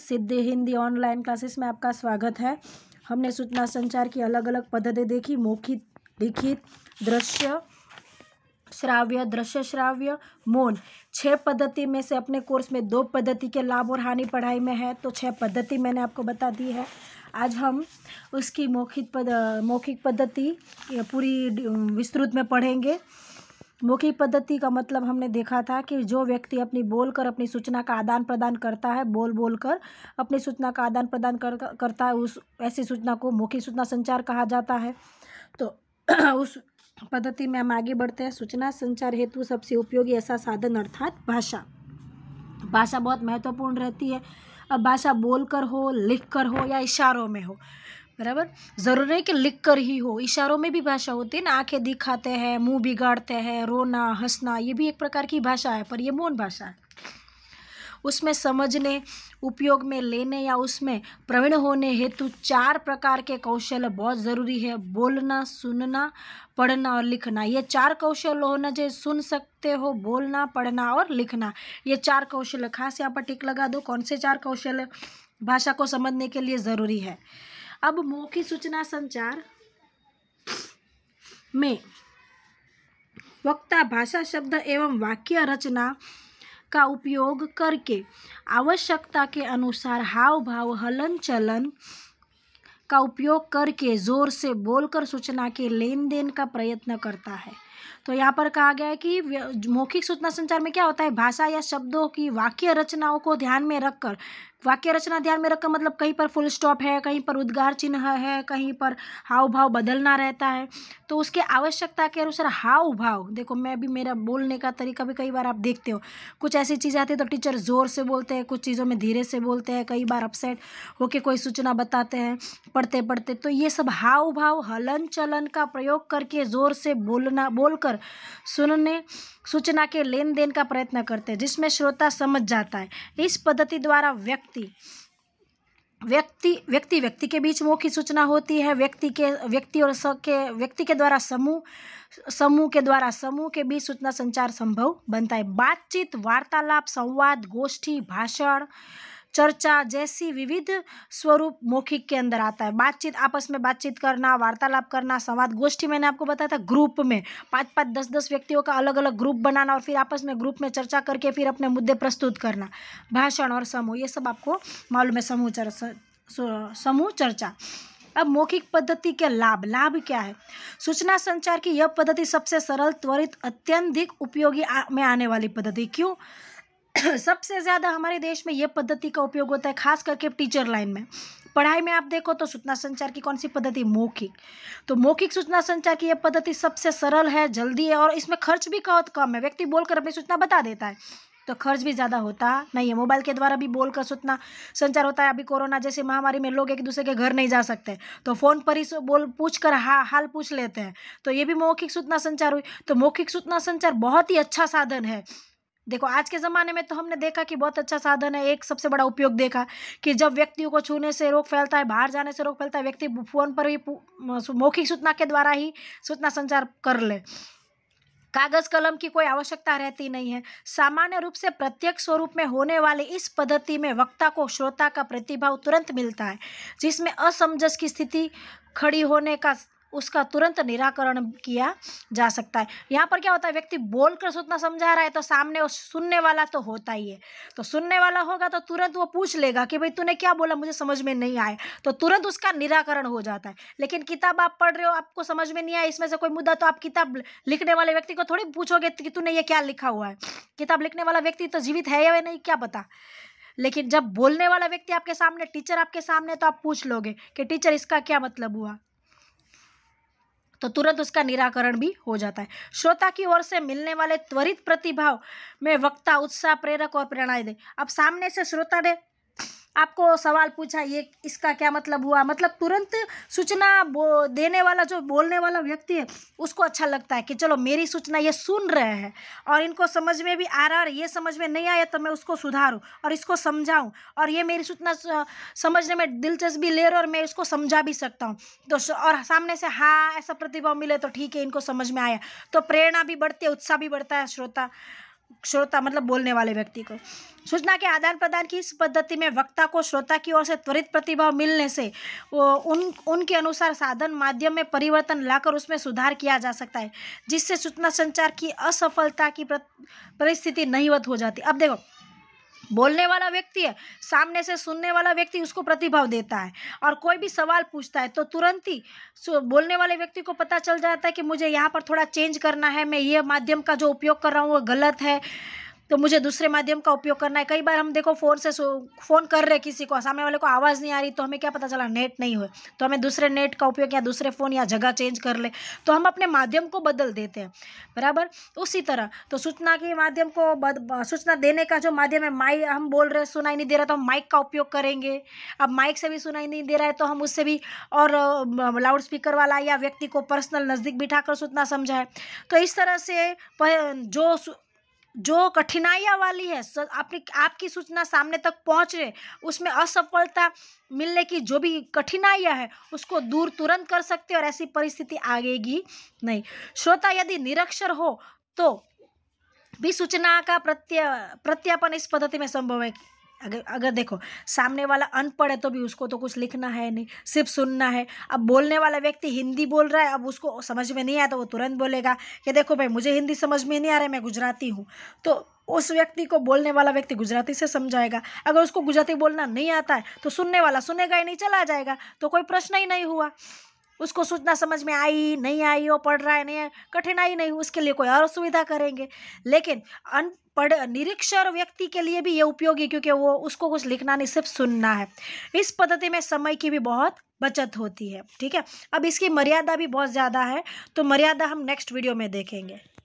सिद्धि सिद्धे Hindi online classes में आपका स्वागत है हमने सूचना संचार की अलग अलग पद्धति देखी मौखिक लिखित दृश्य श्राव्य दृश्य श्राव्य मौन छः पद्धति में से अपने कोर्स में दो पद्धति के लाभ और हानि पढ़ाई में है तो छः पद्धति मैंने आपको बता दी है आज हम उसकी मौखिक पद मौखिक पद्धति पूरी विस्तृत में पढ़ेंगे मौखिक पद्धति का मतलब हमने देखा था कि जो व्यक्ति अपनी बोल कर अपनी सूचना का आदान प्रदान करता है बोल बोल कर अपनी सूचना का आदान प्रदान कर, करता है उस ऐसी सूचना को मौखिक सूचना संचार कहा जाता है तो उस पद्धति में हम आगे बढ़ते हैं सूचना संचार हेतु सबसे उपयोगी ऐसा साधन अर्थात भाषा भाषा बहुत महत्वपूर्ण रहती है अब भाषा बोल कर हो लिख कर हो या इशारों में हो बराबर ज़रूरी है कि लिख कर ही हो इशारों में भी भाषा होती है ना आंखें दिखाते हैं मुंह बिगाड़ते हैं रोना हंसना ये भी एक प्रकार की भाषा है पर ये मौन भाषा है उसमें समझने उपयोग में लेने या उसमें प्रवीण होने हेतु चार प्रकार के कौशल बहुत ज़रूरी है बोलना सुनना पढ़ना और लिखना ये चार कौशल होना चाहिए सुन सकते हो बोलना पढ़ना और लिखना ये चार कौशल खास यहाँ पर टिक लगा दो कौन से चार कौशल भाषा को समझने के लिए ज़रूरी है अब मौखिक सूचना संचार में वक्ता भाषा शब्द एवं वाक्य रचना का उपयोग करके आवश्यकता के अनुसार हाव भाव हलन चलन का उपयोग करके जोर से बोलकर सूचना के लेन देन का प्रयत्न करता है तो यहाँ पर कहा गया है कि मौखिक सूचना संचार में क्या होता है भाषा या शब्दों की वाक्य रचनाओं को ध्यान में रखकर वाक्य रचना ध्यान में रखकर मतलब कहीं पर फुल स्टॉप है कहीं पर उद्गार चिन्ह है कहीं पर हाव भाव बदलना रहता है तो उसके आवश्यकता के अनुसार हाव भाव देखो मैं भी मेरा बोलने का तरीका भी कई बार आप देखते हो कुछ ऐसी चीज़ आती है तो टीचर ज़ोर से बोलते हैं कुछ चीज़ों में धीरे से बोलते हैं कई बार अपसेट होके कोई सूचना बताते हैं पढ़ते पढ़ते तो ये सब हाव भाव हलन चलन का प्रयोग करके ज़ोर से बोलना बोलकर सुनने सूचना के लेन देन का प्रयत्न करते हैं जिसमें श्रोता समझ जाता है इस पद्धति द्वारा व्यक्ति व्यक्ति व्यक्ति व्यक्ति के बीच मौखिक सूचना होती है व्यक्ति के व्यक्ति और स के व्यक्ति के द्वारा समूह समूह के द्वारा समूह के बीच सूचना संचार संभव बनता है बातचीत वार्तालाप संवाद गोष्ठी भाषण चर्चा जैसी विविध स्वरूप मौखिक के अंदर आता है बातचीत आपस में बातचीत करना वार्तालाप करना संवाद गोष्ठी मैंने आपको बताया था ग्रुप में पाँच पाँच दस दस व्यक्तियों का अलग अलग ग्रुप बनाना और फिर आपस में ग्रुप में चर्चा करके फिर अपने मुद्दे प्रस्तुत करना भाषण और समूह ये सब आपको मालूम है समूह चर्चा समूह चर्चा अब मौखिक पद्धति के लाभ लाभ क्या है सूचना संचार की यह पद्धति सबसे सरल त्वरित अत्यंधिक उपयोगी में आने वाली पद्धति क्यों सबसे ज़्यादा हमारे देश में ये पद्धति का उपयोग होता है खास करके टीचर लाइन में पढ़ाई में आप देखो तो सूचना संचार की कौन सी पद्धति मौखिक तो मौखिक सूचना संचार की यह पद्धति सबसे सरल है जल्दी है और इसमें खर्च भी बहुत कम है व्यक्ति बोलकर अपनी सूचना बता देता है तो खर्च भी ज़्यादा होता नहीं है मोबाइल के द्वारा भी बोलकर सूचना संचार होता है अभी कोरोना जैसे महामारी में लोग एक दूसरे के घर नहीं जा सकते तो फ़ोन पर ही बोल पूछ कर हा, हाल पूछ लेते हैं तो ये भी मौखिक सूचना संचार हुई तो मौखिक सूचना संचार बहुत ही अच्छा साधन है देखो आज के ज़माने में तो हमने देखा कि बहुत अच्छा साधन है एक सबसे बड़ा उपयोग देखा कि जब व्यक्तियों को छूने से रोग फैलता है बाहर जाने से रोग फैलता है व्यक्ति फ़ोन पर भी मौखिक सूचना के द्वारा ही सूचना संचार कर ले कागज़ कलम की कोई आवश्यकता रहती नहीं है सामान्य रूप से प्रत्यक्ष स्वरूप में होने वाले इस पद्धति में वक्ता को श्रोता का प्रतिभाव तुरंत मिलता है जिसमें असमंजस की स्थिति खड़ी होने का उसका तुरंत निराकरण किया जा सकता है यहाँ पर क्या होता है व्यक्ति बोलकर सोचना समझा रहा है तो सामने वो सुनने वाला तो होता ही है तो सुनने वाला होगा तो तुरंत वो पूछ लेगा कि भाई तूने क्या बोला मुझे समझ में नहीं आया तो तुरंत उसका निराकरण हो जाता है लेकिन किताब आप पढ़ रहे हो आपको समझ में नहीं आया इसमें से कोई मुद्दा तो आप किताब लिखने वाले व्यक्ति को थोड़ी पूछोगे कि तूने ये क्या लिखा हुआ है किताब लिखने वाला व्यक्ति तो जीवित है या नहीं क्या पता लेकिन जब बोलने वाला व्यक्ति आपके सामने टीचर आपके सामने तो आप पूछ लोगे कि टीचर इसका क्या मतलब हुआ तो तुरंत उसका निराकरण भी हो जाता है श्रोता की ओर से मिलने वाले त्वरित प्रतिभाव में वक्ता उत्साह प्रेरक और प्रेरणाएं दे अब सामने से श्रोता ने आपको सवाल पूछा ये इसका क्या मतलब हुआ मतलब तुरंत सूचना देने वाला जो बोलने वाला व्यक्ति है उसको अच्छा लगता है कि चलो मेरी सूचना ये सुन रहे हैं और इनको समझ में भी आ रहा और ये समझ में नहीं आया तो मैं उसको सुधारूँ और इसको समझाऊँ और ये मेरी सूचना समझने में दिलचस्पी ले रहे और मैं इसको समझा भी सकता हूँ तो और सामने से हाँ ऐसा प्रतिभाव मिले तो ठीक है इनको समझ में आया तो प्रेरणा भी बढ़ती है उत्साह भी बढ़ता है श्रोता श्रोता मतलब बोलने वाले व्यक्ति को सूचना के आदान प्रदान की इस पद्धति में वक्ता को श्रोता की ओर से त्वरित प्रतिभाव मिलने से वो उन उनके अनुसार साधन माध्यम में परिवर्तन लाकर उसमें सुधार किया जा सकता है जिससे सूचना संचार की असफलता की परिस्थिति नहीवत हो जाती अब देखो बोलने वाला व्यक्ति है सामने से सुनने वाला व्यक्ति उसको प्रतिभाव देता है और कोई भी सवाल पूछता है तो तुरंत ही बोलने वाले व्यक्ति को पता चल जाता है कि मुझे यहाँ पर थोड़ा चेंज करना है मैं ये माध्यम का जो उपयोग कर रहा हूँ वो गलत है तो मुझे दूसरे माध्यम का उपयोग करना है कई बार हम देखो फ़ोन से फ़ोन कर रहे किसी को सामने वाले को आवाज़ नहीं आ रही तो हमें क्या पता चला नेट नहीं हुए तो हमें दूसरे नेट का उपयोग या दूसरे फ़ोन या जगह चेंज कर ले तो हम अपने माध्यम को बदल देते हैं बराबर उसी तरह तो सूचना के माध्यम को सूचना देने का जो माध्यम है माइक हम बोल रहे सुनाई नहीं दे रहा तो हम माइक का उपयोग करेंगे अब माइक से भी सुनाई नहीं दे रहा है तो हम उससे भी और लाउड स्पीकर वाला या व्यक्ति को पर्सनल नज़दीक कर सूचना समझाए तो इस तरह से जो जो कठिनाइयाँ वाली है आपने आपकी सूचना सामने तक पहुँच रहे उसमें असफलता मिलने की जो भी कठिनाइयाँ है उसको दूर तुरंत कर सकते और ऐसी परिस्थिति आगेगी नहीं श्रोता यदि निरक्षर हो तो भी सूचना का प्रत्या प्रत्यापन इस पद्धति में संभव है अगर अगर देखो सामने वाला अनपढ़ है तो भी उसको तो कुछ लिखना है नहीं सिर्फ सुनना है अब बोलने वाला व्यक्ति हिंदी बोल रहा है अब उसको समझ में नहीं आता वो तुरंत बोलेगा कि देखो भाई मुझे हिंदी समझ में नहीं आ रहा है मैं गुजराती हूँ तो उस व्यक्ति को बोलने वाला व्यक्ति गुजराती से समझाएगा अगर उसको गुजराती बोलना नहीं आता है तो सुनने वाला सुनेगा ही नहीं चला जाएगा तो कोई प्रश्न ही नहीं हुआ उसको सूचना समझ में आई नहीं आई वो पढ़ रहा है नहीं कठिनाई नहीं उसके लिए कोई और सुविधा करेंगे लेकिन अनपढ़ निरीक्षर व्यक्ति के लिए भी ये उपयोगी क्योंकि वो उसको कुछ लिखना नहीं सिर्फ सुनना है इस पद्धति में समय की भी बहुत बचत होती है ठीक है अब इसकी मर्यादा भी बहुत ज़्यादा है तो मर्यादा हम नेक्स्ट वीडियो में देखेंगे